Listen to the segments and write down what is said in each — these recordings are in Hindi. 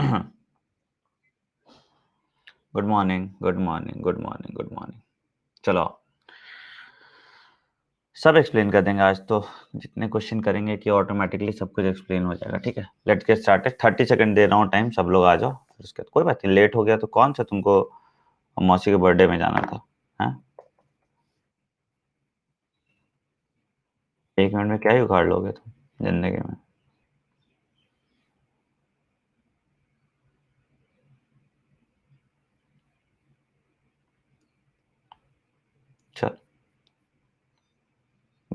Good morning good morning good morning good morning चलो सब एक्सप्लेन कर देंगे आज तो जितने क्वेश्चन करेंगे कि ऑटोमेटिकली सब कुछ एक्सप्लेन हो जाएगा ठीक है let get started thirty second दे रहा हूँ टाइम सब लोग आ जाओ उसके बाद कोई बात नहीं लेट हो गया तो कौन सा तुमको मौसी के बर्थडे में जाना था है हाँ? एक मिनट में क्या ही उखाड़ लोगे तुम जिंदगी में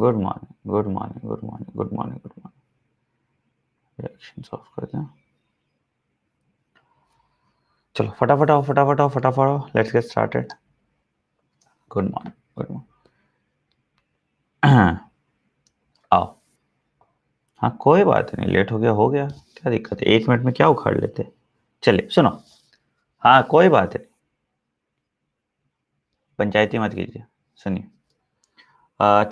good morning good morning good morning good morning good morning reaction off कर दें चलो फटाफट आओ फटाफट आओ फटाफट आओ let's get started good morning good morning आओ हाँ कोई बात नहीं लेट हो गया हो गया क्या दिक्कत है एक मिनट में क्या उखाड़ लेते चलिए सुनो हाँ कोई बात है पंचायती मत कीजिए सुनिए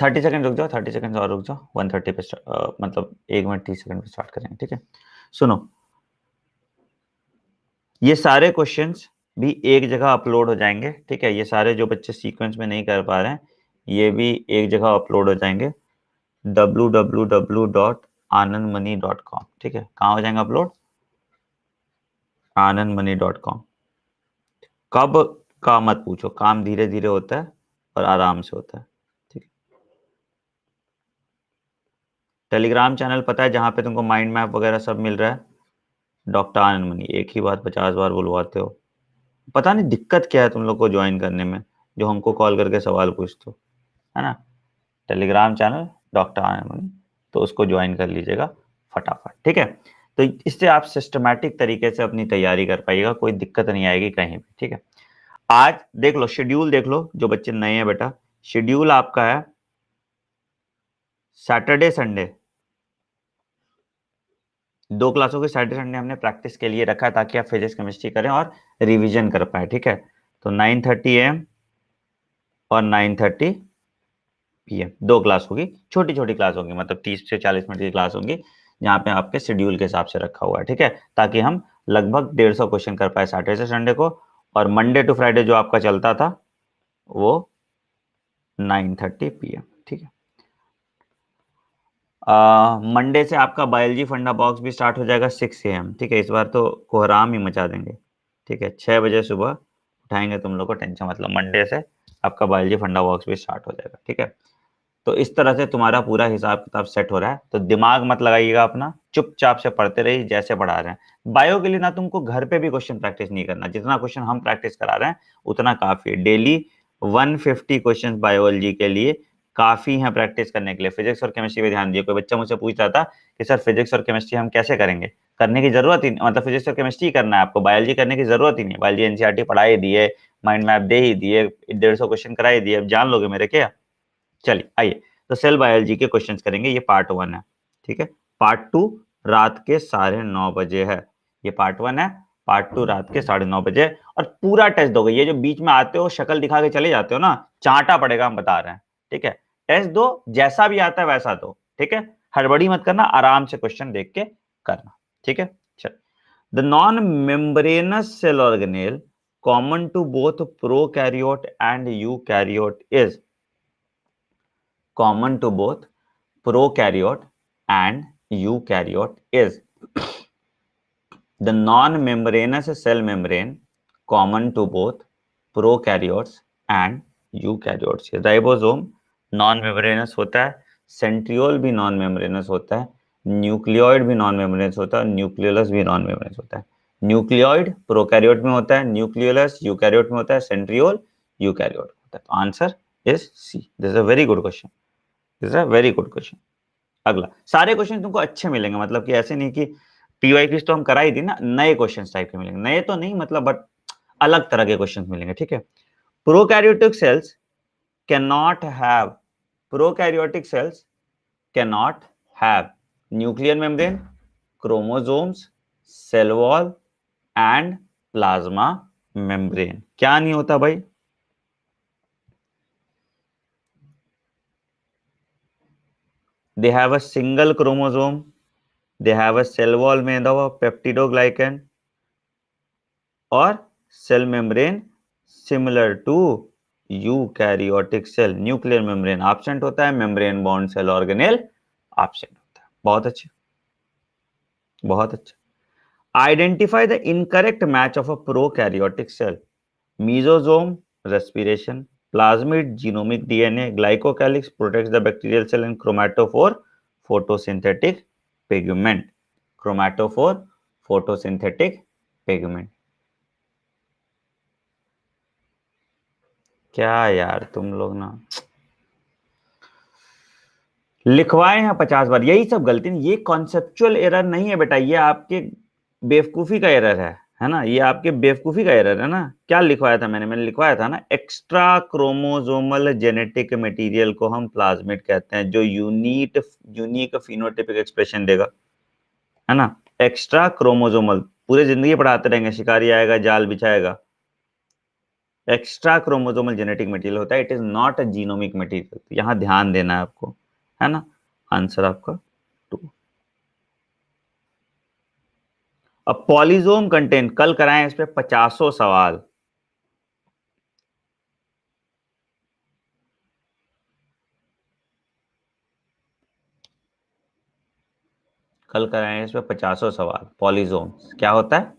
थर्टी सेकेंड रुक जाओ थर्टी सेकंड और रुक जाओ वन थर्टी पे मतलब एक मिनट तीस सेकंड पे स्टार्ट करेंगे ठीक है सुनो ये सारे क्वेश्चन भी एक जगह अपलोड हो जाएंगे ठीक है ये सारे जो बच्चे सीक्वेंस में नहीं कर पा रहे हैं ये भी एक जगह अपलोड हो जाएंगे www.anandmani.com dot Anand Mani dot com ठीक है कहाँ हो जाएंगे upload Anand Mani dot com कब का मत पूछो काम धीरे धीरे होता है और आराम से होता है टेलीग्राम चैनल पता है जहाँ पे तुमको माइंड मैप वगैरह सब मिल रहा है डॉक्टर आनंद मनी एक ही बात पचास बार बुलवाते हो पता नहीं दिक्कत क्या है तुम लोग को ज्वाइन करने में जो हमको कॉल करके सवाल पूछते हो है ना Telegram channel doctor Anand Mani तो उसको ज्वाइन कर लीजिएगा फटाफट ठीक है तो इससे आप सिस्टमेटिक तरीके से अपनी तैयारी कर पाइएगा कोई दिक्कत नहीं आएगी कहीं भी ठीक है आज देख लो शेड्यूल देख लो जो बच्चे नए हैं बेटा शेड्यूल आपका है सैटरडे संडे दो क्लासों के सैटरडे संडे हमने प्रैक्टिस के लिए रखा ताकि आप फिजिक्स केमिस्ट्री करें और रिविजन कर पाए ठीक है तो 9:30 थर्टी एम और 9:30 थर्टी पी एम दो क्लास होगी छोटी छोटी क्लास होगी मतलब 30 से 40 मिनट की क्लास होगी जहाँ पे आपके शेड्यूल के हिसाब से रखा हुआ है ठीक है ताकि हम लगभग डेढ़ सौ क्वेश्चन कर पाए सैटरडे से संडे को और मंडे टू फ्राइडे जो आपका चलता था वो नाइन थर्टी पी एम ठीक है मंडे से आपका बायोलॉजी फंडा बॉक्स भी स्टार्ट हो जाएगा सिक्स ए एम ठीक है इस बार तो कोहराम ही मचा देंगे ठीक है छः बजे सुबह उठाएंगे तुम लोग को टेंशन मतलब मंडे से आपका बायोलॉजी फंडा बॉक्स भी स्टार्ट हो जाएगा ठीक है तो इस तरह से तुम्हारा पूरा हिसाब किताब सेट हो रहा है तो दिमाग मत लगाइएगा अपना चुपचाप से पढ़ते रहिए जैसे पढ़ा रहे हैं बायो के लिए ना तुमको घर पे भी क्वेश्चन प्रैक्टिस नहीं करना जितना क्वेश्चन हम प्रैक्टिस करा रहे हैं उतना काफी है डेली 150 क्वेश्चन बायोलॉजी के लिए काफी है प्रैक्टिस करने के लिए फिजिक्स और केमिस्ट्री पे ध्यान दिए कोई बच्चा मुझसे पूछ रहा था कि सर फिजिक्स और केमिस्ट्री हम कैसे करेंगे करने की जरूरत ही मतलब फिजिक्स और केमिस्ट्री करना है आपको बायोलॉजी करने की जरूरत ही नहीं बायोलॉजी एनसीआरटी e पढ़ाई दिए माइंड मैप दे ही दिए डेढ़ सौ क्वेश्चन कराई दिए अब जान लोगे मेरे क्या चलिए आइए तो सेल बायोलॉजी के क्वेश्चन करेंगे ये पार्ट वन है ठीक है पार्ट टू रात के साढ़े नौ बजे है ये पार्ट वन है पार्ट टू रात के साढ़े नौ बजे और पूरा टेस्ट दोगे ये जो बीच में आते हो शक्ल दिखा के चले जाते हो ना चांटा पड़ेगा हम बता रहे हैं ठीक है टेस्ट दो जैसा भी आता है वैसा दो ठीक है हड़बड़ी मत करना आराम से क्वेश्चन देख के करना ठीक है चल the non membranous cell organelle common to both prokaryote and eukaryote is common to both prokaryote and eukaryote is the non membranous cell membrane common to both prokaryotes and eukaryotes ribosome non membranous होता है सेंट्रियोल भी नॉन मेम्ब्रेनस होता है न्यूक्लियोइड भी नॉन मेम्ब्रेनस होता है न्यूक्लियोलस भी नॉन मेम्ब्रेनस होता है न्यूक्लियोइड प्रोकैरियोट में होता है न्यूक्लियोलस यूकैरियोट में होता है सेंट्रियोल यूकैरियोट होता है तो answer is C this a very good question this a very good question अगला सारे क्वेश्चन तुमको अच्छे मिलेंगे मतलब कि ऐसे नहीं कि पीवाईपीस तो हम करा ही थी ना नए क्वेश्चन टाइप के मिलेंगे नए तो नहीं मतलब बट अलग तरह के क्वेश्चन मिलेंगे ठीक है prokaryotic cells cannot have prokaryotic cells cannot have nuclear membrane chromosomes cell wall and plasma membrane kya nahi hota bhai they have a single chromosome they have a cell wall made of peptidoglycan or cell membrane similar to eukaryotic cell nuclear membrane absent होता है membrane bound cell organelle absent होता है बहुत अच्छे बहुत अच्छा identify the incorrect match of a prokaryotic cell mesosome respiration plasmid genomic DNA glycocalyx protect the bacterial cell and chromatophore photosynthetic pigment chromatophore photosynthetic pigment क्या यार तुम लोग ना लिखवाए हैं पचास बार यही सब गलती ये कॉन्सेप्चुअल एरर नहीं है बेटा ये आपके बेवकूफ़ी का एरर है है ना ये आपके बेवकूफ़ी का एरर है ना क्या लिखवाया था मैंने मैंने लिखवाया था ना एक्स्ट्रा क्रोमोजोमल जेनेटिक मटेरियल को हम प्लाज्मिड कहते हैं जो यूनिट यूनिक फिनोटिपिक एक्सप्रेशन देगा है ना एक्स्ट्रा क्रोमोजोमल पूरे जिंदगी पढ़ाते रहेंगे शिकारी आएगा जाल बिछाएगा एक्स्ट्रा क्रोमोजोमल जेनेटिक मटेरियल होता है it is not a genomic material यहां ध्यान देना है आपको है ना आंसर आपका टू अब पॉलीजोम कंटेंट कल कराएं इस पे पचासों सवाल कल कराएं पर पचासों सवाल पॉलीजोम क्या होता है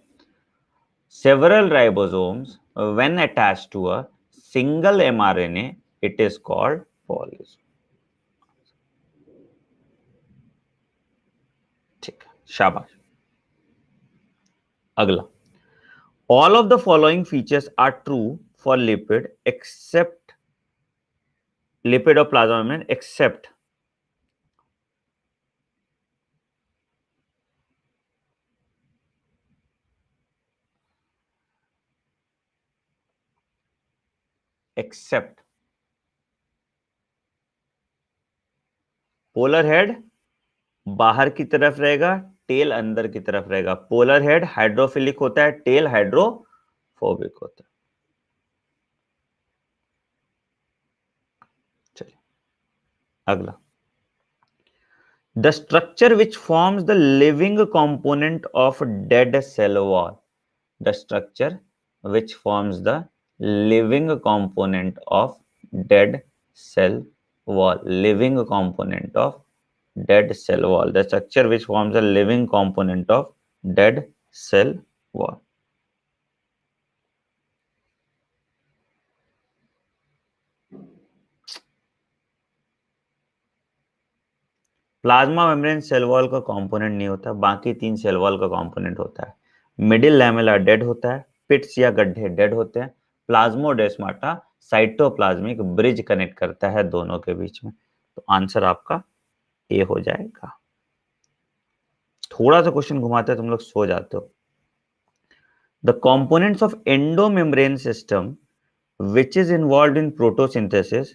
several ribosomes Uh, when attached to a single mRNA, it is called polysome. Shabash. Agla. All of the following features are true for lipid except lipid or plasma membrane except except polar head बाहर की तरफ रहेगा टेल अंदर की तरफ रहेगा पोलर हेड हाइड्रोफिलिक होता है टेल हाइड्रोफोबिक होता है चलिए अगला the structure which forms the living component of dead cell wall the structure which forms the living component of dead cell wall living component of dead cell wall the structure which forms a living component of dead cell wall plasma membrane cell wall का कंपोनेंट नहीं होता बाकी तीन सेल वॉल का कंपोनेंट होता है मिडिल लैमेला डेड होता है पिट्स या गड्ढे डेड होते हैं प्लाज्मोडेस्माटा साइटोप्लाज्मिक ब्रिज कनेक्ट करता है दोनों के बीच में तो आंसर आपका ए हो जाएगा थोड़ा सा क्वेश्चन घुमाते तुम लोग सो जाते हो the components of endomembrane system which is involved in photosynthesis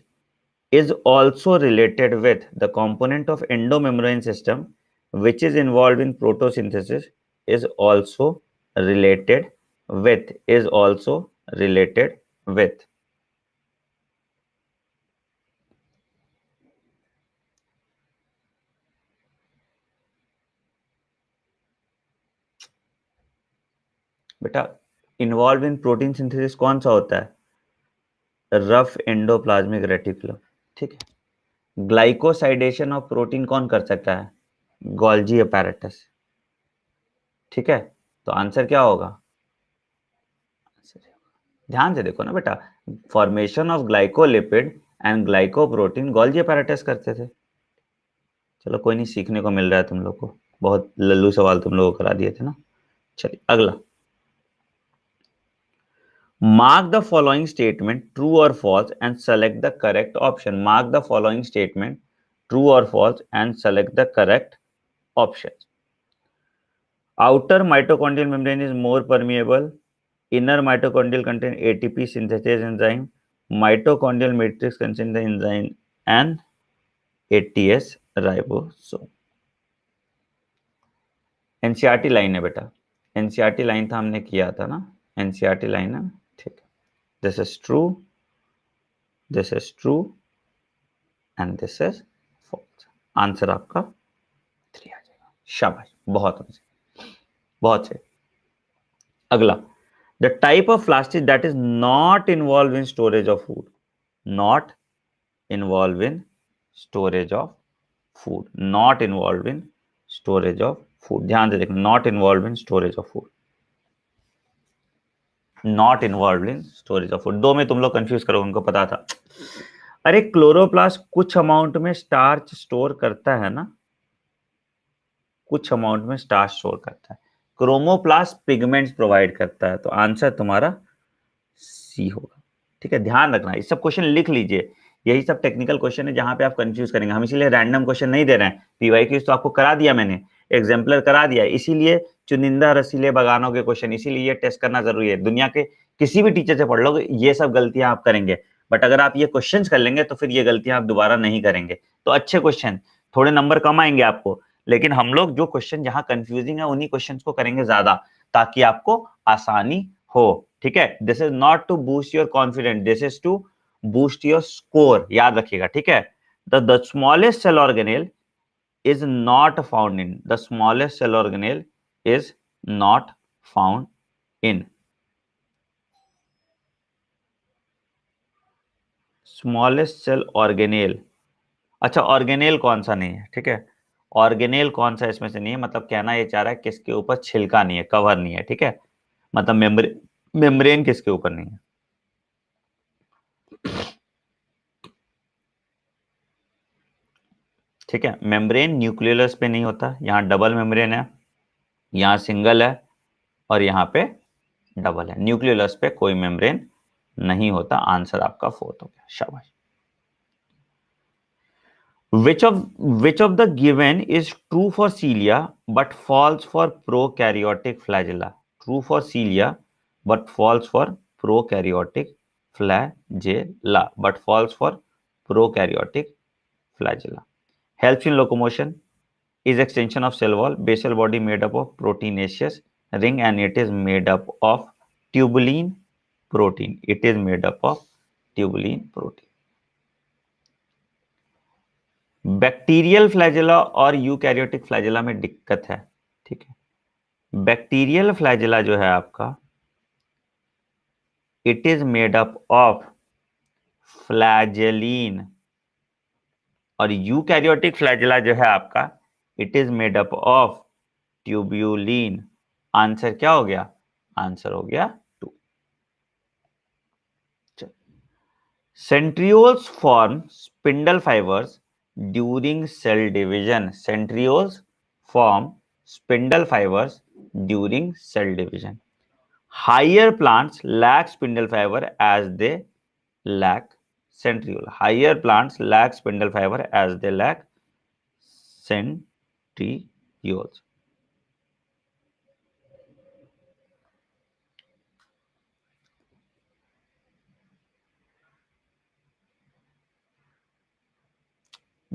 is also related with the component of endomembrane system which is involved in photosynthesis is also related with is also related with. बेटा इन्वॉल्व इन प्रोटीन सिंथेसिस कौन सा होता है रफ एंडोप्लाज्मिक रेटिकुलम ठीक है ग्लाइकोसाइडेशन ऑफ प्रोटीन कौन कर सकता है गोल्जी अपैरेटस ठीक है तो आंसर क्या होगा ध्यान से देखो ना बेटा formation of glycolipid and glycoprotein Golgi apparatus करते थे चलो कोई नहीं सीखने को मिल रहा है तुम लोग को बहुत लल्लू सवाल तुम लोगों करा दिए थे ना चलिए अगला mark the following statement true और false and select the correct option mark the following statement true और false and select the correct option outer mitochondrial membrane is more permeable inner mitochondrial contain ATP synthetase enzyme, mitochondrial matrix contain the enzyme and ATS ribosome. NCERT line है बेटा एनसीईआरटी लाइन था हमने किया था ना एनसीईआरटी लाइन है ठीक this is true this is true and this is false answer आपका थ्री आ जाएगा शाबाश बहुत बहुत से अगला the type of plastic that is not involved in storage of food not involved in storage of food not involved in storage of food ध्यान से देखना not involved in storage of food not involved in storage of food दो में तुम लोग कंफ्यूज करो उनको पता था अरे क्लोरोप्लास्ट कुछ अमाउंट में स्टार्च स्टोर करता है ना कुछ अमाउंट में स्टार्च स्टोर करता है क्रोमोप्लास्ट पिगमेंट्स प्रोवाइड करता है तो आंसर तुम्हारा सी होगा ठीक है ध्यान रखना इस सब क्वेश्चन लिख लीजिए यही सब टेक्निकल क्वेश्चन है जहां पे आप कंफ्यूज करेंगे हम इसीलिए रैंडम क्वेश्चन नहीं दे रहे हैं पीवाई क्यूज तो आपको करा दिया मैंने एग्जाम्पलर करा दिया इसीलिए चुनिंदा रसीले बगानों के क्वेश्चन इसीलिए टेस्ट करना जरूरी है दुनिया के किसी भी टीचर से पढ़ लो ये सब गलतियां आप करेंगे बट अगर आप ये क्वेश्चन कर लेंगे तो फिर ये गलतियां आप दोबारा नहीं करेंगे तो अच्छे क्वेश्चन थोड़े नंबर कम आएंगे आपको लेकिन हम लोग जो क्वेश्चन जहां कंफ्यूजिंग है उन्हीं क्वेश्चंस को करेंगे ज्यादा ताकि आपको आसानी हो ठीक है this is not to boost your confidence this is to boost your score याद रखिएगा ठीक है the smallest cell organelle is not found in the smallest cell organelle is not found in smallest cell organelle अच्छा ऑर्गेनेल कौन सा नहीं है ठीक है ऑर्गेनेल कौन सा इसमें से नहीं है मतलब कहना ये चाह रहा है किसके ऊपर छिलका नहीं है कवर नहीं है ठीक है मतलब मेम्ब्रेन किसके ऊपर नहीं है ठीक है मेम्ब्रेन न्यूक्लियस पे नहीं होता यहाँ डबल मेम्ब्रेन है यहां सिंगल है और यहां पे डबल है न्यूक्लियस पे कोई मेम्ब्रेन नहीं होता आंसर आपका फोर्थ हो गया शाबाश which of which of the given is true for cilia but false for prokaryotic flagella true for cilia but false for prokaryotic flagella but false for prokaryotic flagella helps in locomotion is extension of cell wall basal body made up of proteinaceous ring and it is made up of tubulin protein it is made up of tubulin protein bacterial flagella और यूकैरियोटिक फ्लैजिला में दिक्कत है ठीक है बैक्टीरियल फ्लैजिला जो है आपका it is made up of flagellin और यूकैरियोटिक फ्लैजिला जो है आपका it is made up of tubulin answer क्या हो गया आंसर हो गया two centrioles form spindle fibres during cell division. Centrioles form spindle fibers during cell division. Higher plants lack spindle fiber as they lack centriole. Higher plants lack spindle fiber as they lack centrioles.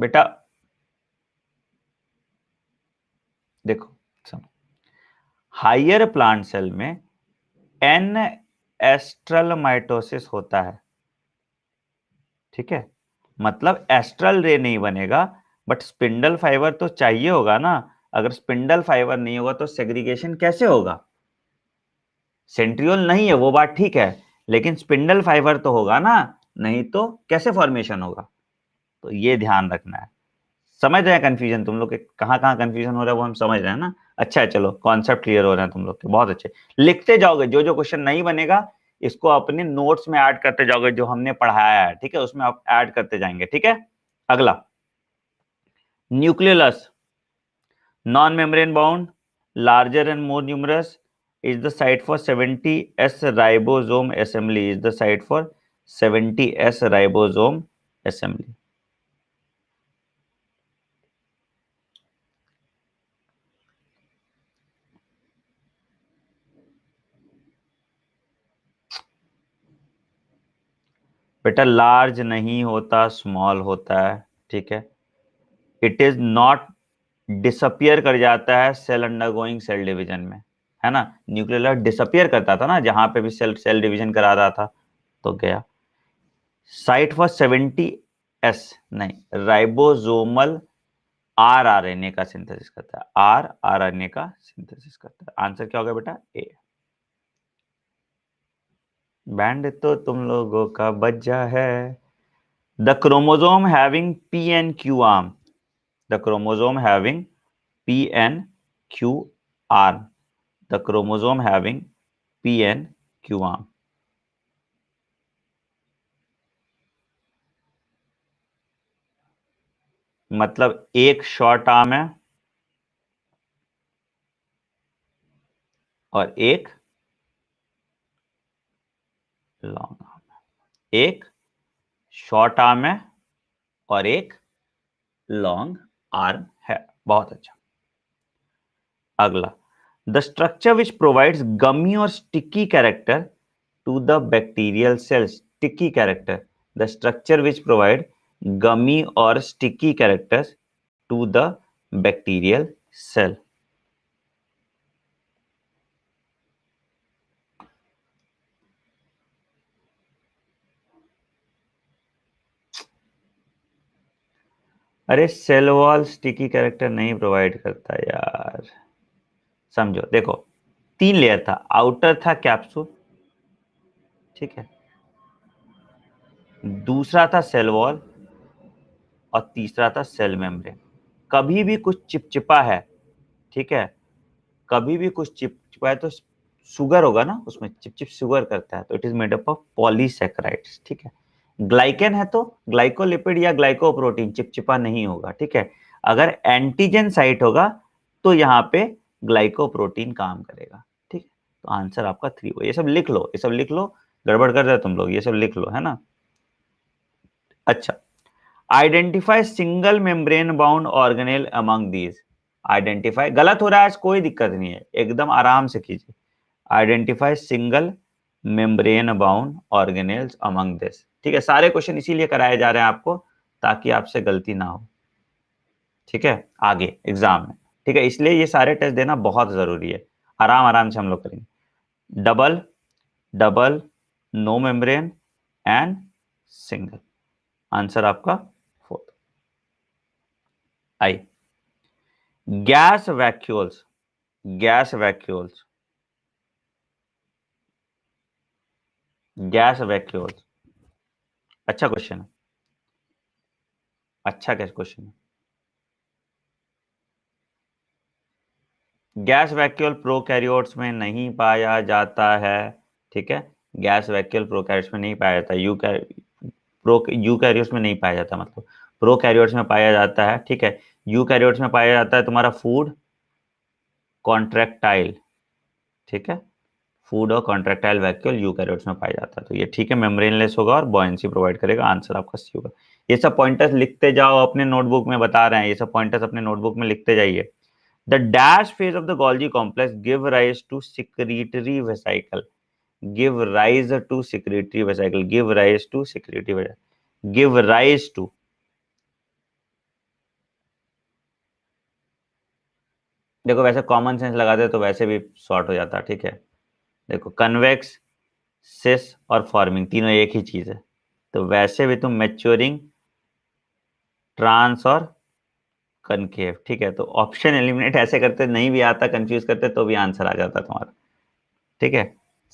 बेटा देखो सुनो हायर प्लांट सेल में एन एस्ट्रल माइटोसिस होता है ठीक है मतलब एस्ट्रल रे नहीं बनेगा बट स्पिंडल फाइबर तो चाहिए होगा ना अगर स्पिंडल फाइबर नहीं होगा तो सेग्रीगेशन कैसे होगा सेंट्रियोल नहीं है वो बात ठीक है लेकिन स्पिंडल फाइबर तो होगा ना नहीं तो कैसे फॉर्मेशन होगा तो ये ध्यान रखना है समझ रहे हैं कन्फ्यूजन तुम लोग कहाँ कहाँ कन्फ्यूजन हो रहा है वो हम समझ रहे हैं ना अच्छा है चलो कॉन्सेप्ट क्लियर हो रहे हैं तुम लोग के बहुत अच्छे लिखते जाओगे जो जो क्वेश्चन नहीं बनेगा इसको अपने नोट्स में ऐड करते जाओगे जो हमने पढ़ाया है ठीक है उसमें आप ऐड करते जाएंगे ठीक है अगला nucleus non membrane bound larger and more numerous is the site for seventy S ribosome assembly is the site for seventy S ribosome assembly बेटा लार्ज नहीं होता स्मॉल होता है ठीक है इट इज नॉट डिसअपियर कर जाता है cell undergoing cell division में है ना न्यूक्लियर डिसअपियर करता था ना जहां पे भी सेल सेल डिवीजन करा रहा था तो गया साइट फॉर सेवेंटी एस नहीं ribosomal R R N A का सिंथेसिस करता है आर आर एन ए का सिंथेसिस करता है आंसर क्या होगा बेटा ए बैंड तो तुम लोगों का बज्जा है the chromosome having P and Q arm the chromosome having P and Q arm the chromosome having P and Q arm मतलब एक शॉर्ट आर्म है और एक लॉन्ग आर्म है एक शॉर्ट आर्म है और एक लॉन्ग आर्म है बहुत अच्छा अगला the structure which provides gummy और sticky character to the bacterial cells sticky character the structure which provide gummy और sticky character to the bacterial cell अरे सेल वॉल स्टिकी कैरेक्टर नहीं प्रोवाइड करता यार समझो देखो तीन लेयर था आउटर था कैप्सूल ठीक है दूसरा था सेल वॉल और तीसरा था सेल मेम्ब्रेन कभी भी कुछ चिपचिपा है ठीक है कभी भी कुछ चिपचिपा है तो शुगर होगा ना उसमें चिपचिप शुगर करता है तो it is made up of polysaccharides ठीक है ग्लाइकेन है तो ग्लाइकोलिपिड या ग्लाइकोप्रोटीन चिपचिपा नहीं होगा ठीक है अगर एंटीजन साइट होगा तो यहाँ पे ग्लाइकोप्रोटीन काम करेगा ठीक है तो आंसर आपका थ्री हो ये सब लिख लो ये सब लिख लो गड़बड़ कर रहे तुम लोग ये सब लिख लो है ना अच्छा identify single membrane bound organelle among these identify गलत हो रहा है कोई दिक्कत नहीं है एकदम आराम से कीजिए identify single membrane bound organelles among this ठीक है सारे क्वेश्चन इसीलिए कराए जा रहे हैं आपको ताकि आपसे गलती ना हो ठीक है आगे एग्जाम में ठीक है इसलिए ये सारे टेस्ट देना बहुत जरूरी है आराम आराम से हम लोग करेंगे double double no membrane and single answer आपका fourth I gas vacuoles gas vacuoles gas vacuoles अच्छा क्वेश्चन है अच्छा कैसे क्वेश्चन है गैस वैक्यूल प्रोकैरियोट्स में नहीं पाया जाता है ठीक है गैस वैक्यूल प्रोकैरियोट्स में नहीं पाया जाता यू प्रो यूकैरियोट्स में नहीं पाया जाता मतलब प्रो कैरियोट्स में पाया जाता है ठीक है यू कैरियोट्स में पाया जाता है तुम्हारा फूड कॉन्ट्रैक्टाइल ठीक है फूड और कॉन्ट्रेक्टाइल वैक्यूल यू यूकैरियोट्स में पाया जाता है तो ये ठीक है मेम्ब्रेनलेस होगा और बॉयंसी प्रोवाइड करेगा आंसर आपका सी होगा ये सब पॉइंटर्स लिखते जाओ अपने नोटबुक में बता रहे हैं ये सब पॉइंटर्स अपने नोटबुक में लिखते जाइए the dash face of the Golgi complex give rise to secretory vesicle give rise to secretory vesicle give rise to secretory give rise to देखो वैसे कॉमन सेंस लगाते तो वैसे भी शॉर्ट हो जाता ठीक है देखो कन्वेक्स सिस और फॉर्मिंग तीनों एक ही चीज़ है तो वैसे भी तुम मेच्योरिंग ट्रांस और कनकेव ठीक है तो ऑप्शन एलिमिनेट ऐसे करते नहीं भी आता कंफ्यूज करते तो भी आंसर आ जाता तुम्हारा ठीक है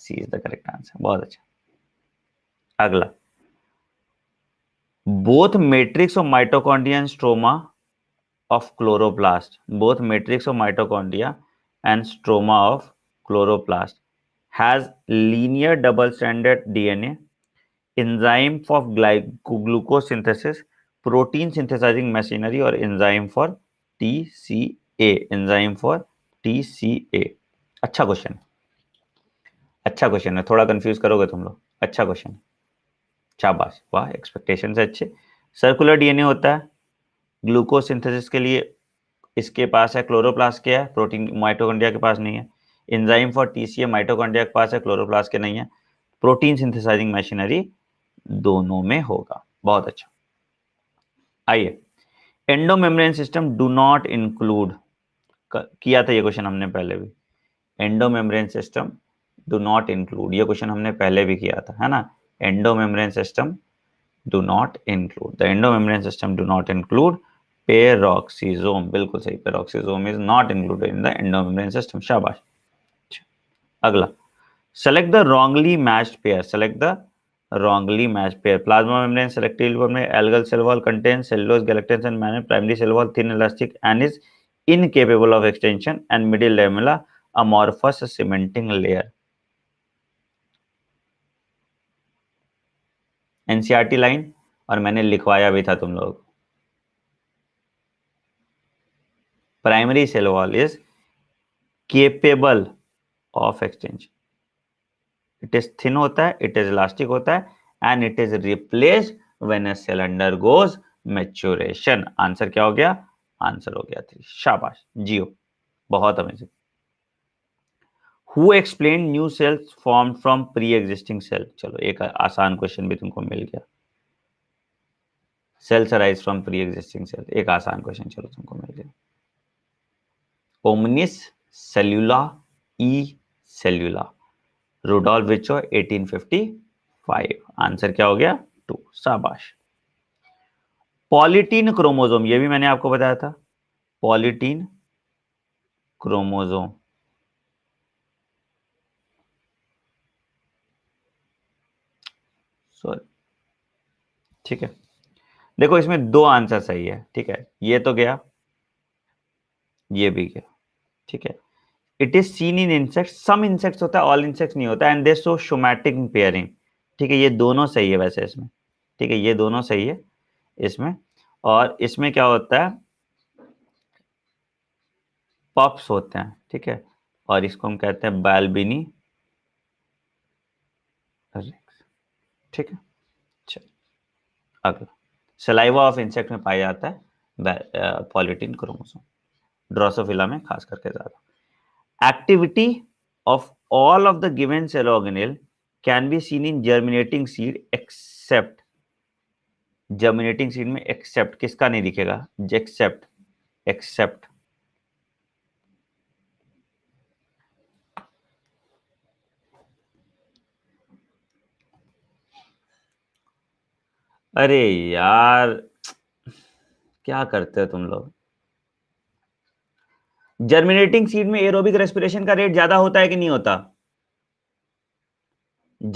C is the correct answer बहुत अच्छा अगला बोथ मैट्रिक्स और mitochondria stroma of chloroplast both matrix और mitochondria and stroma of chloroplast has linear double stranded DNA, enzyme for glucose synthesis, protein synthesizing machinery or enzyme for TCA, enzyme for TCA. अच्छा क्वेश्चन है अच्छा क्वेश्चन है थोड़ा कंफ्यूज करोगे तुम लोग अच्छा क्वेश्चन है शाबाश वाह एक्सपेक्टेशन से अच्छे सर्कुलर डीएनए होता है ग्लूकोज सिंथेसिस के लिए इसके पास है क्लोरोप्लास्ट के है प्रोटीन माइटोकॉन्ड्रिया के पास नहीं है इंजाइम फॉर टीसीए माइटोकॉन्ड्रिया के पास है क्लोरोप्लास्ट के नहीं है प्रोटीन सिंथेसाइजिंग मशीनरी दोनों में होगा बहुत अच्छा आइए endomembrane system do not include किया था ये क्वेश्चन हमने पहले भी endomembrane system do not include ये क्वेश्चन हमने पहले भी किया था है ना endomembrane system do not include the endomembrane system do not include peroxisome बिल्कुल सही peroxisome is not included in the endomembrane system शाबाश अगला select the wrongly match pair select the wrongly match pair plasma membrane selective algal cell wall contain सेलोज galactans and man primary cell wall thin elastic and is incapable of extension and middle lamella amorphous cementing layer NCERT line और मैंने लिखवाया भी था तुम लोग primary cell wall is capable of exchange it is thin होता है इट इज इलास्टिक होता है and it is replace when a cylinder goes maturation answer क्या हो गया आंसर हो गया थ्री शाबाश जियो बहुत amazing who explain new cells form from pre existing cell चलो एक आसान क्वेश्चन भी तुमको मिल गया cells arise from pre existing cell एक आसान क्वेश्चन चलो तुमको मिल गया omnis cellula e cellula Rudolf Virchow 1855 answer क्या हो गया टू शाबाश पॉलिटीन क्रोमोजोम ये भी मैंने आपको बताया था पॉलिटीन क्रोमोजोम सॉरी ठीक है देखो इसमें दो आंसर सही है ठीक है ये तो गया ये भी गया ठीक है it is seen in insect some insects होता है ऑल इंसेक्ट्स नहीं होता एंड दे सो शोमैटिक पेयरिंग ठीक है ये दोनों सही है वैसे इसमें ठीक है ये दोनों सही है इसमें और इसमें क्या होता है पप्स होते हैं ठीक है और इसको हम कहते हैं बैलबिनी ठीक है चल अगला सलाइवा ऑफ इंसेक्ट में पाया जाता है पॉलिटिन क्रोमोसोम ड्रोसोफिला में खास करके ज़्यादा activity of all of the given cell organelle can be seen in germinating seed except germinating seed में except किसका नहीं दिखेगा except except अरे यार क्या करते हो तुम लोग जर्मिनेटिंग सीड में एरोबिक रेस्पिरेशन का रेट ज्यादा होता है कि नहीं होता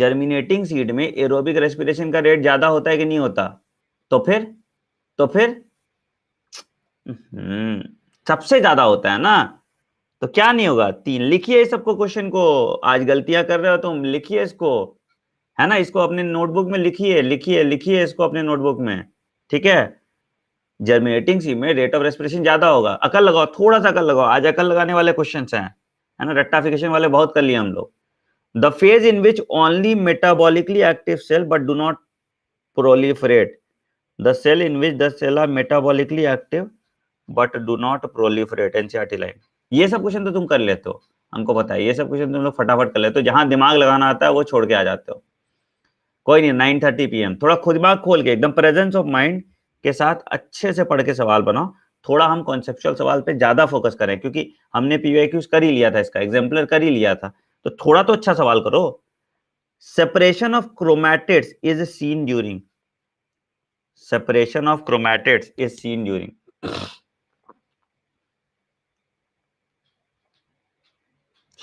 जर्मिनेटिंग सीड में एरोबिक रेस्पिरेशन का रेट ज्यादा होता है कि नहीं होता तो फिर तो फिर हम्म, सबसे ज्यादा होता है ना तो क्या नहीं होगा तीन लिखिए सबको क्वेश्चन को आज गलतियां कर रहे हो तुम लिखिए इसको है ना इसको अपने नोटबुक में लिखिए लिखिए लिखिए इसको अपने नोटबुक में ठीक है जर्मिनेटिंग सीड में रेट ऑफ रेस्पिरेशन ज्यादा होगा अकल लगाओ थोड़ा सा अकल लगाओ आज अकल लगाने वाले क्वेश्चन है है ना रेक्टाफिकेशन वाले बहुत कर लिए हम लोग the phase in which only metabolically active cell but do not proliferate the cell in which the cell are metabolically active but do not proliferate NCERT line ये सब क्वेश्चन तो तुम कर लेते हो हमको पता है ये सब क्वेश्चन तुम लोग फटाफट कर लेते हो जहां दिमाग लगाना आता है वो छोड़ के आ जाते हो कोई नहीं नाइन थर्टी पीएम थोड़ा खुद दिमाग खोल के एकदम प्रेजेंस ऑफ माइंड के साथ अच्छे से पढ़ के सवाल बनाओ थोड़ा हम कॉन्सेप्चुअल सवाल पे ज्यादा फोकस करें क्योंकि हमने पीवीआईक्यूज कर ही लिया था इसका एग्जाम्पलर कर ही लिया था तो थोड़ा तो अच्छा सवाल करो separation of chromatids is seen during separation of chromatids is seen during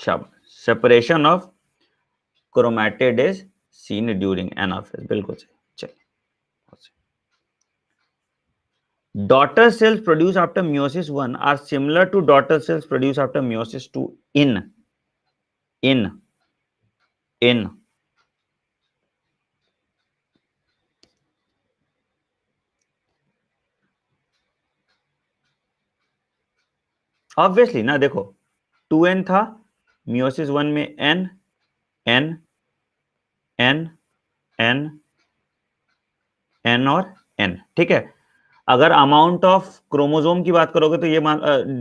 शब separation of chromatid is seen during anaphase बिल्कुल सही daughter cells produced after meiosis 1 are similar to daughter cells produced after meiosis 2 in in in obviously ना देखो 2n था मियोसिस वन में n n n n n n और n ठीक है अगर अमाउंट ऑफ क्रोमोजोम की बात करोगे तो ये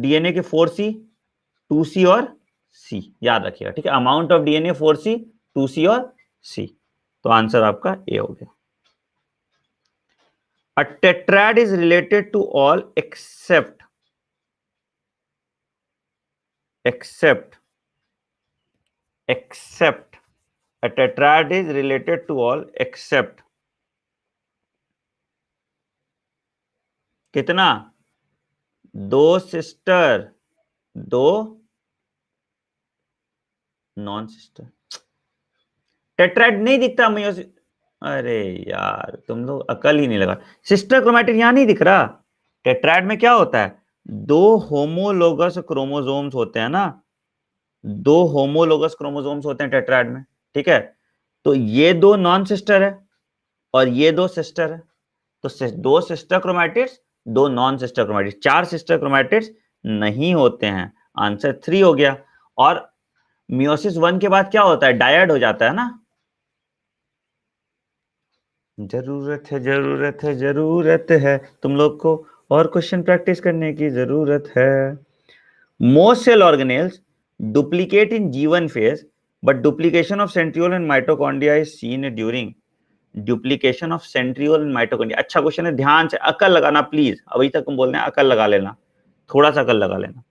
डीएनए के फोर सी टू सी और सी याद रखिएगा ठीक है amount of DNA four C two C और सी तो आंसर आपका ए हो गया a tetrad is related to all except except except a tetrad is related to all except कितना दो सिस्टर दो नॉन सिस्टर टेट्राइड नहीं दिखता मयोसिस अरे यार तुम लोग अकल ही नहीं लगा सिस्टर क्रोमेटिन यहां नहीं दिख रहा टेट्राइड में क्या होता है दो होमोलोगस क्रोमोजोम्स होते हैं ना दो होमोलोगस क्रोमोजोम्स होते हैं टेट्राइड में ठीक है तो ये दो नॉन सिस्टर है और ये दो सिस्टर है तो दो सिस्टर क्रोमैटिड्स दो नॉन सिस्टर क्रोमैटिड चार सिस्टर क्रोमैटिड्स नहीं होते हैं आंसर थ्री हो गया और मियोसिस वन के बाद क्या होता है डायड हो जाता है ना जरूरत है जरूरत है जरूरत है तुम लोग को और क्वेश्चन प्रैक्टिस करने की जरूरत है most cell organelles duplicate in G one phase but duplication of centriole and mitochondria is seen during duplication of centriole mitochondria अच्छा क्वेश्चन है ध्यान से अकल लगाना प्लीज अभी तक हम बोल रहे हैं अकल लगा लेना थोड़ा सा अकल लगा लेना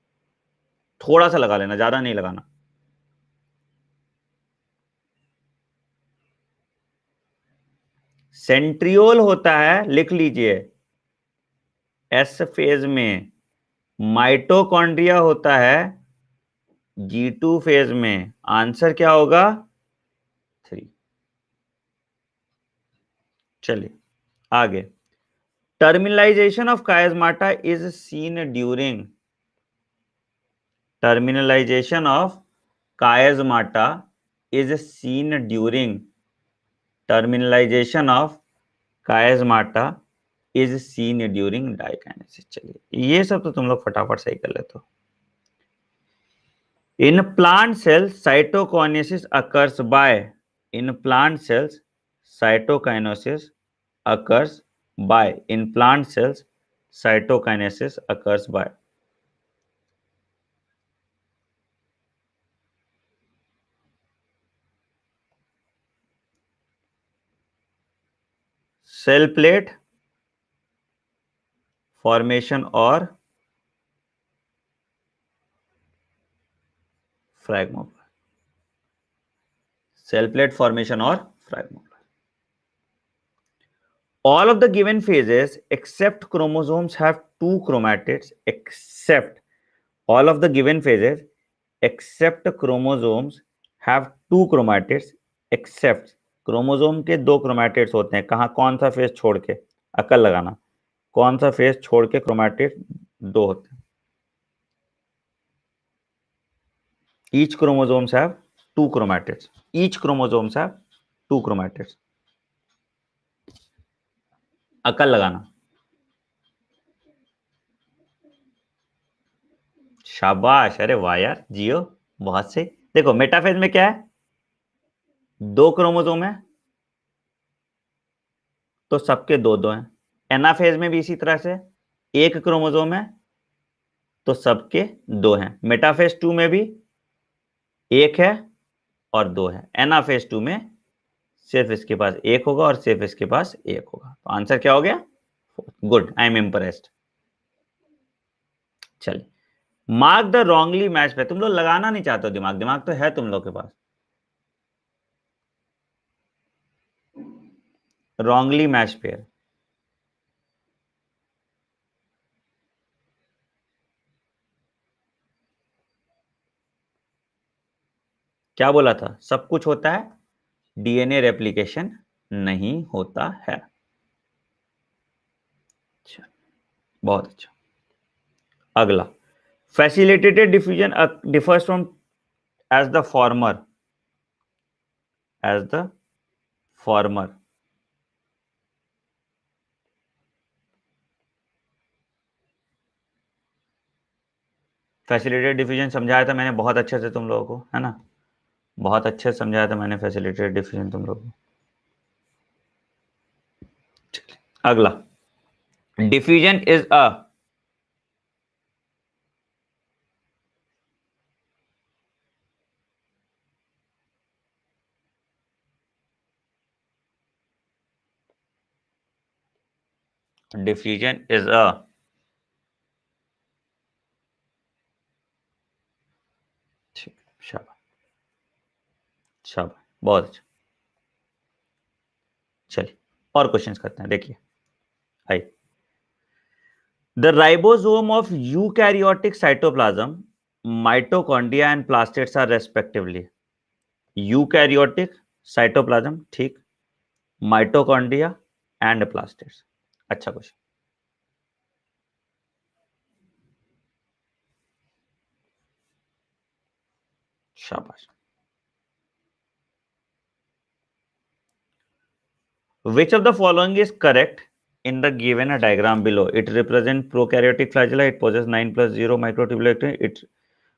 थोड़ा सा लगा लेना ज्यादा नहीं लगाना सेंट्रियोल होता है लिख लीजिए एस फेज में माइटोकॉन्ड्रिया होता है जी टू फेज में आंसर क्या होगा चलिए आगे terminalization of chiasmata is seen during terminalization of chiasmata is seen during terminalization of chiasmata is seen during diakinesis चलिए ये सब तो तुम लोग फटाफट सही कर लेते हो in plant cells cytokinesis occurs by in plant cells cytokinesis occurs by in plant cells cytokinesis occurs by cell plate formation or fragment. cell plate formation or fragment. all of the given phases except chromosomes have two chromatids except all of the given phases except chromosomes have two chromatids except chromosome के दो क्रोमैटिड्स होते हैं कहाँ कौन सा फेज छोड़ के अकल लगाना कौन सा फेज छोड़ के क्रोमैटिड दो होते हैं each chromosomes have two chromatids each chromosomes have two chromatids अकल लगाना शाबाश अरे वाह यार जियो बहुत सही देखो मेटाफेज में क्या है दो क्रोमोजोम है तो सबके दो दो हैं एनाफेज में भी इसी तरह से एक क्रोमोजोम है तो सबके दो हैं मेटाफेज टू में भी एक है और दो है एनाफेज टू में सिर्फ इसके पास एक होगा और सिर्फ इसके पास एक होगा तो आंसर क्या हो गया गुड आई एम इम्प्रेस्ड चलिए mark the wrongly match pair तुम लोग लगाना नहीं चाहते हो दिमाग दिमाग तो है तुम लोग के पास रॉन्गली मैच पेयर क्या बोला था सब कुछ होता है डीएनए रेप्लिकेशन नहीं होता है बहुत अच्छा अगला facilitated diffusion differs from as the former as the former facilitated diffusion समझाया था मैंने बहुत अच्छे से तुम लोगों को है ना बहुत अच्छे समझाया था मैंने फैसिलिटेड डिफिशन तुम लोग अगला diffusion is a diffusion is a अच्छा बहुत अच्छा चलिए और क्वेश्चन करते हैं देखिए hi the ribosome of eukaryotic cytoplasm mitochondria and plastids are respectively eukaryotic cytoplasm ठीक माइटोकॉन्डिया एंड प्लास्टिड्स अच्छा क्वेश्चन शाबाश Which of the following is correct in the given diagram below? It represents prokaryotic flagella. It possesses 9 plus 0 microtubule. It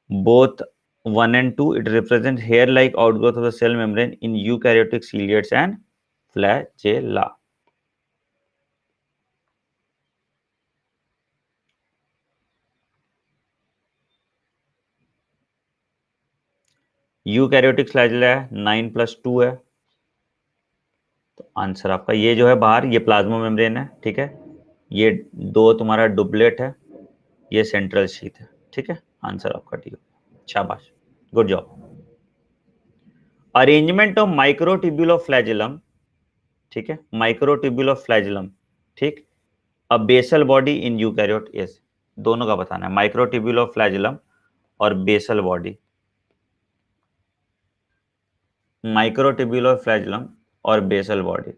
both 1 and 2. It represents hair-like outgrowth of the cell membrane in eukaryotic ciliates and flagella. Eukaryotic flagella nine plus two plus तो आंसर आपका ये जो है बाहर ये प्लाज्मो मेम्ब्रेन है ठीक है ये दो तुम्हारा डुप्लेट है ये सेंट्रल शीत है ठीक है आंसर आपका ठीक है शाबाश good job arrangement of microtubule of flagellum ठीक है माइक्रोटिब्यूल ऑफ फ्लैजिलम ठीक a basal body in eukaryote yes दोनों का बताना है माइक्रोटिब्यूल ऑफ फ्लैजिलम और basal body microtubule of flagellum और basal body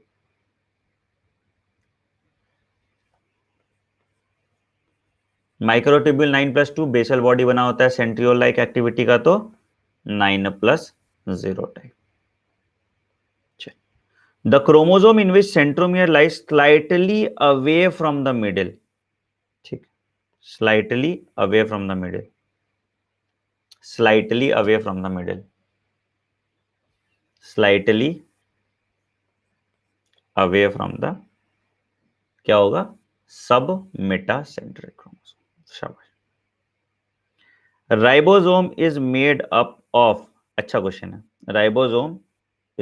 microtubule nine plus two basal body बना होता है सेंट्रियोल लाइक एक्टिविटी का तो nine plus zero type the chromosome in which centromere lies slightly away from the middle ठीक slightly away from the middle slightly away from the middle slightly away from the क्या होगा सब मेटासेंट्रिक क्रोमोसोम शाबाश ribosome is made up of अच्छा क्वेश्चन है ribosome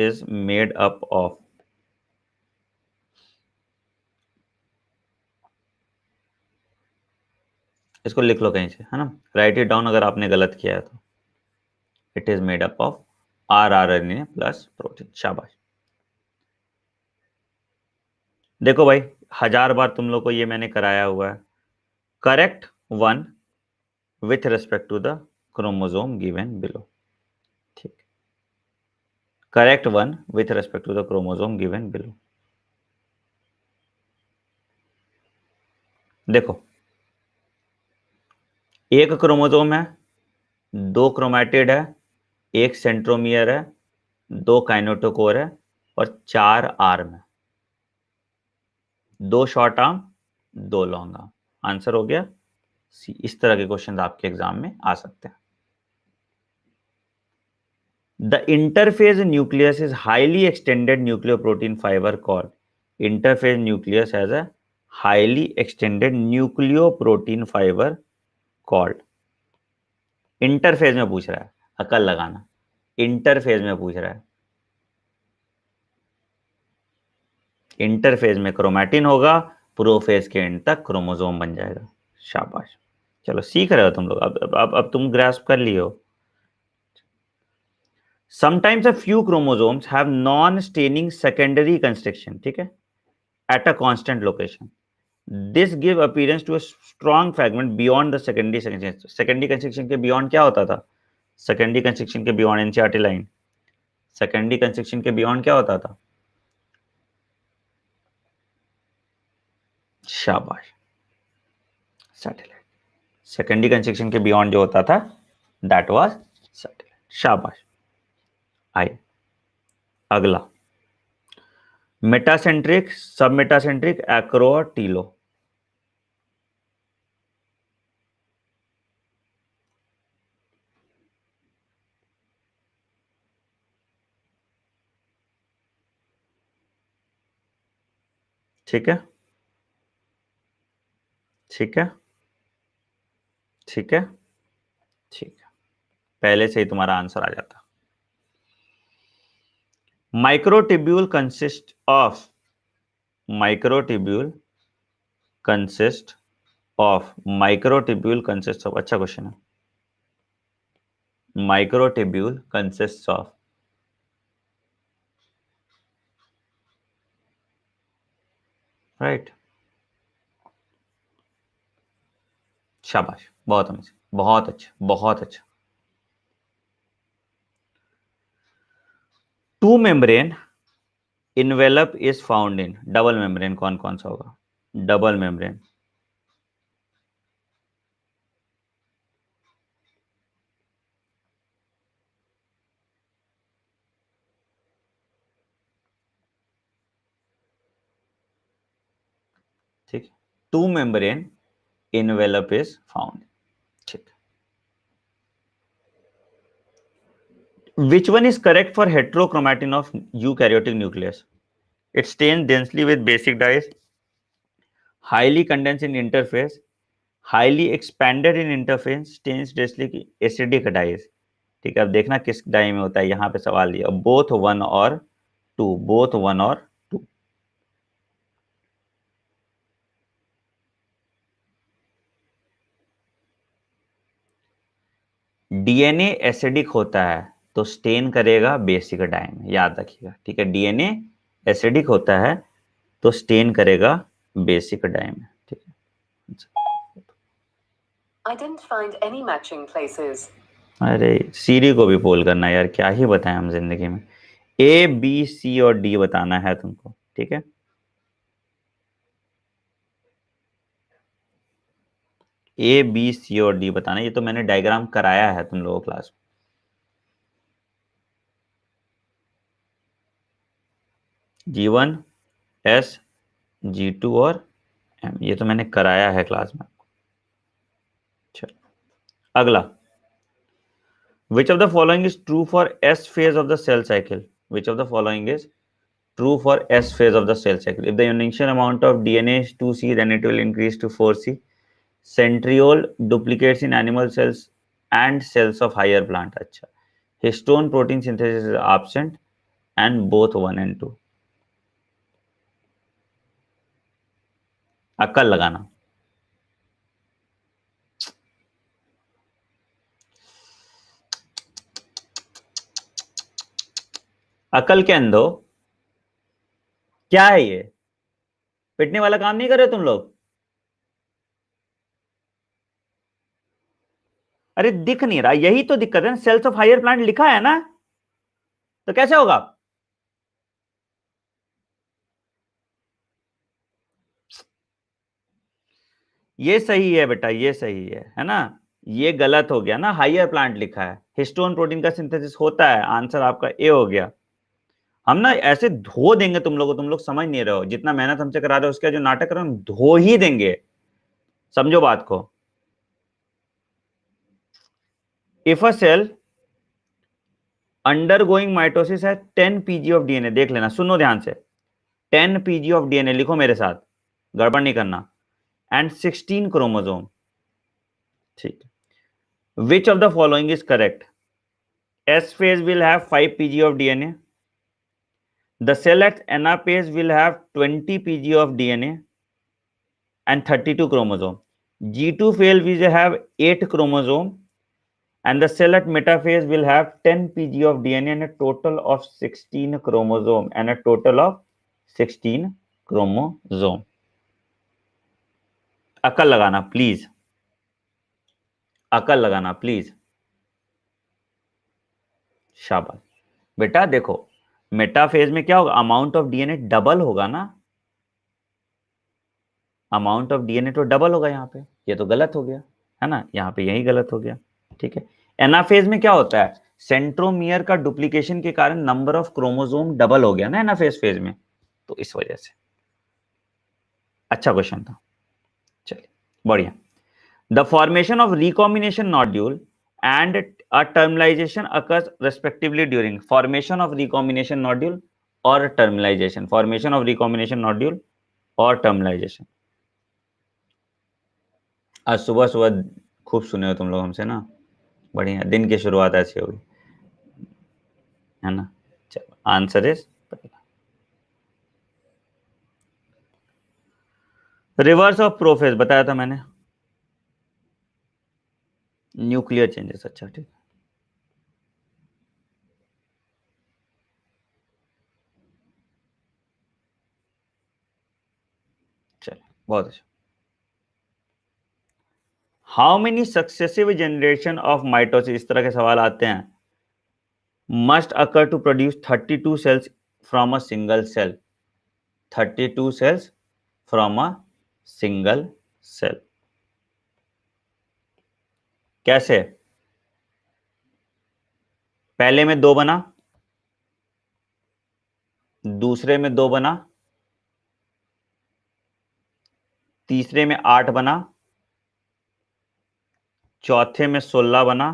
is made up of इसको लिख लो कहीं से है ना राइट इट डाउन अगर आपने गलत किया है तो it is made up of R R N A plus protein शाबाश देखो भाई हजार बार तुम लोग को ये मैंने कराया हुआ है correct one with respect to the chromosome given below ठीक correct one with respect to the chromosome given below देखो एक क्रोमोजोम है दो क्रोमैटिड है एक सेंट्रोमियर है दो काइनोटोकोर है और चार आर्म है दो शॉर्ट आर्म दो लॉन्ग आर्म आंसर हो गया सी इस तरह के क्वेश्चन आपके एग्जाम में आ सकते हैं the interphase nucleus is highly extended nucleoprotein fibre called nucleus as a highly extended nucleoprotein fibre call interphase में पूछ रहा है अकल लगाना इंटरफेज में पूछ रहा है इंटरफेज में क्रोमैटिन होगा प्रोफेज के एंड तक क्रोमोजोम बन जाएगा शाबाश चलो सीख रहे हो तुम लोग अब अब अब अब तुम ग्रास्प कर लियो हो sometimes a few chromosomes have non staining secondary construction ठीक है at a constant location this give appearance to a strong fragment beyond the secondary secondary construction के बियॉन्ड क्या होता था सेकेंडरी कंस्ट्रक्शन के beyond NCERT line secondary construction के बियॉन्ड क्या होता था शाबाश सैटेलाइट सेकेंडरी कंस्ट्रक्शन के बियॉन्ड जो होता था दैट वाज सैटेलाइट शाबाश आइए अगला मेटासेंट्रिक सब मेटासेंट्रिक एक्रो और टीलो ठीक है ठीक है ठीक है ठीक है पहले से ही तुम्हारा आंसर आ जाता microtubule consist of microtubule consist of microtubule consist of अच्छा क्वेश्चन है माइक्रोटिब्यूल कंसिस्ट ऑफ राइट शाबाश बहुत अमेजिंग बहुत अच्छा बहुत अच्छा two membrane envelope is found in double membrane कौन कौन सा होगा डबल मेम्ब्रेन ठीक two membrane envelope is found which one is correct for heterochromatin of eukaryotic nucleus it stains densely with basic dyes highly condensed in interface highly expanded in interface stains densely acidic dyes ठीक है अब देखना किस डाई में होता है यहाँ पे सवाल दिया बोथ वन और टू बोथ वन और डीएनए एसिडिक होता है तो स्टेन करेगा बेसिक डाइन याद रखिएगा ठीक है डीएनए एसिडिक होता है तो स्टेन करेगा बेसिक डाइन ठीक है I didn't find any matching places. अरे सीरी को भी पोल करना यार क्या ही बताएं हम जिंदगी में ए बी सी और डी बताना है तुमको ठीक है ए बी सी और डी बताना ये तो मैंने डायग्राम कराया है तुम लोगों क्लास में G one S G two और एम ये तो मैंने कराया है क्लास में चलो अगला which of the following is true for S phase of the cell cycle which of the following is true for S phase of the cell cycle if the initial amount of DNA two C then it will increase to four C centriole duplicates in animal cells and cells of higher plant अच्छा histone protein synthesis is absent and both one and two अक्कल लगाना अकल के अंदो क्या है ये पिटने वाला काम नहीं कर रहे तुम लोग अरे दिख नहीं रहा यही तो दिक्कत है सेल्स ऑफ हायर प्लांट लिखा है ना तो कैसे होगा ये सही है बेटा ये सही है है ना ये गलत हो गया ना हायर प्लांट लिखा है हिस्टोन प्रोटीन का सिंथेसिस होता है आंसर आपका ए हो गया हम ना ऐसे धो देंगे तुम लोगों तुम लोग समझ नहीं रहे हो जितना मेहनत हमसे करा रहे हो उसका जो नाटक कर रहे हो हम धो ही देंगे समझो बात को if a cell undergoing mitosis है टेन पीजी ऑफ डीएनए देख लेना सुनो ध्यान से टेन पीजी ऑफ डीएनए लिखो मेरे साथ गड़बड़ नहीं करना एंड सिक्सटीन क्रोमोजोम ठीक which of the following is correct S phase will have five pg of DNA the cell at anaphase will have twenty pg of DNA and thirty two chromosome G two phase will have eight chromosome and the cell at metaphase will have 10 pg of dna and a total of 16 chromosome and a total of 16 chromosome akal lagana please akal lagana please shabash beta dekho metaphase mein kya hoga amount of dna double hoga na amount of DNA तो डबल होगा यहाँ पे ये तो गलत हो गया है ना यहाँ पे यही गलत हो गया ठीक है एनाफेज में क्या होता है सेंट्रोमियर का डुप्लीकेशन के कारण नंबर ऑफ क्रोमोजोम डबल हो गया ना एनाफेज फेज में तो इस वजह से अच्छा क्वेश्चन था चलिए बढ़िया the formation of recombination nodule and a terminalisation occurs respectively during formation of recombination nodule और terminalisation formation of recombination nodule और टर्मलाइजेशन आज सुबह सुबह खूब सुने हो तुम लोग हमसे ना बढ़िया दिन की शुरुआत ऐसी होगी है ना चलो answer is reverse of prophase बताया था मैंने न्यूक्लियर चेंजेस अच्छा ठीक है चलो बहुत अच्छा how many successive generation of mitosis इस तरह के सवाल आते हैं must occur to produce 32 cells from a single cell 32 cells from a single cell कैसे पहले में दो बना दूसरे में दो बना तीसरे में आठ बना चौथे में सोलह बना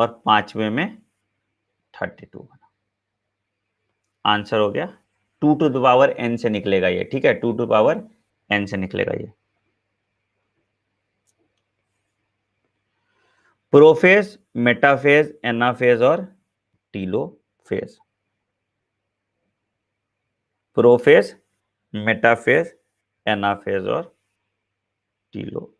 और पांचवे में थर्टी टू बना आंसर हो गया टू टू दावर एन से निकलेगा ये ठीक है टू टू पावर एन से निकलेगा ये प्रोफेज मेटाफेज एनाफेज और टीलोफेज प्रोफेज मेटाफेज एनाफेज और टीलो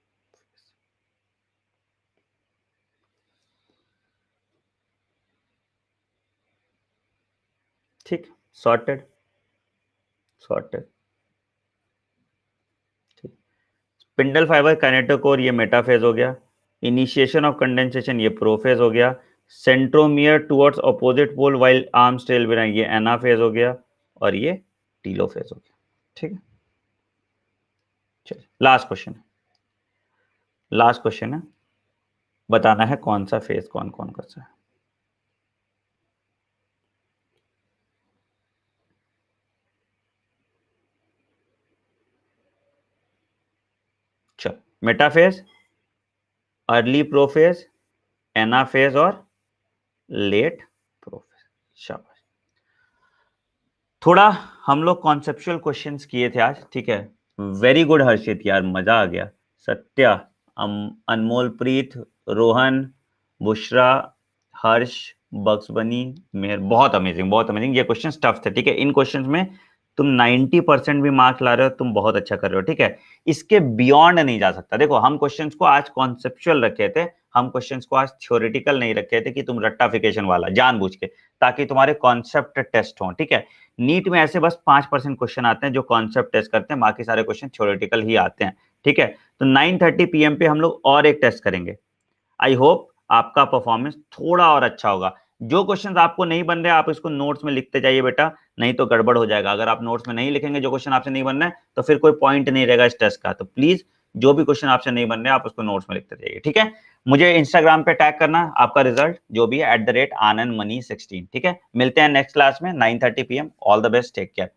ठीक सॉर्टेड सॉर्टेड ठीक स्पिंडल फाइबर कोर ये मेटाफेज हो गया इनिशिएशन ऑफ कंडेंसेशन ये प्रोफेज हो गया centromere towards opposite pole while arm स्टेल बिना ये एनाफेज हो गया और ये टीलोफेज हो गया ठीक है चलिए लास्ट क्वेश्चन है लास्ट क्वेश्चन है बताना है कौन सा फेज कौन कौन सा है मेटाफेज अर्ली प्रोफेज एनाफेज और लेट प्रोफेज शाबाश थोड़ा हम लोग कॉन्सेप्चुअल क्वेश्चंस किए थे आज ठीक है वेरी गुड हर्षित यार मजा आ गया सत्या अनमोल प्रीत रोहन बुशरा हर्ष बक्सबनी मेहर बहुत अमेजिंग बहुत अमेजिंग ये क्वेश्चन टफ थे ठीक है इन क्वेश्चन में तुम 90 परसेंट भी मार्क्स ला रहे हो तुम बहुत अच्छा कर रहे हो ठीक है इसके बियॉन्ड नहीं जा सकता देखो हम क्वेश्चंस को आज कॉन्सेप्चुअल रखे थे हम क्वेश्चंस को आज थ्योरेटिकल नहीं रखे थे कि तुम रट्टाफिकेशन वाला जानबूझ के ताकि तुम्हारे कॉन्सेप्ट टेस्ट हो ठीक है नीट में ऐसे बस पांच परसेंट क्वेश्चन आते हैं जो कॉन्सेप्ट टेस्ट करते हैं बाकी सारे क्वेश्चन थ्योरेटिकल ही आते हैं ठीक है तो नाइन थर्टी पे हम लोग और एक टेस्ट करेंगे आई होप आपका परफॉर्मेंस थोड़ा और अच्छा होगा जो क्वेश्चन आपको नहीं बन रहे आप इसको नोट्स में लिखते जाइए बेटा नहीं तो गड़बड़ हो जाएगा अगर आप नोट्स में नहीं लिखेंगे जो क्वेश्चन आपसे नहीं बनना है तो फिर कोई पॉइंट नहीं रहेगा इस टेस्ट का तो प्लीज जो भी क्वेश्चन आपसे नहीं बन रहे आप उसको नोट्स में लिखते जाइए ठीक है मुझे इंस्टाग्राम पे टैग करना आपका रिजल्ट जो भी है at the rate Anand money sixteen ठीक है मिलते हैं नेक्स्ट क्लास में nine thirty P M all the best take care